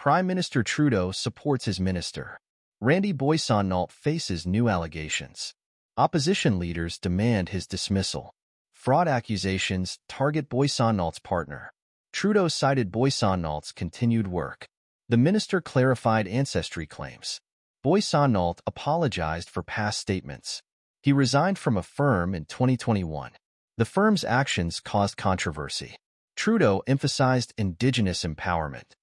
Prime Minister Trudeau supports his minister. Randy Boissonnault faces new allegations. Opposition leaders demand his dismissal. Fraud accusations target Boissonnault's partner. Trudeau cited Boissonnault's continued work. The minister clarified ancestry claims. Boissonnault apologized for past statements. He resigned from a firm in 2021. The firm's actions caused controversy. Trudeau emphasized Indigenous empowerment.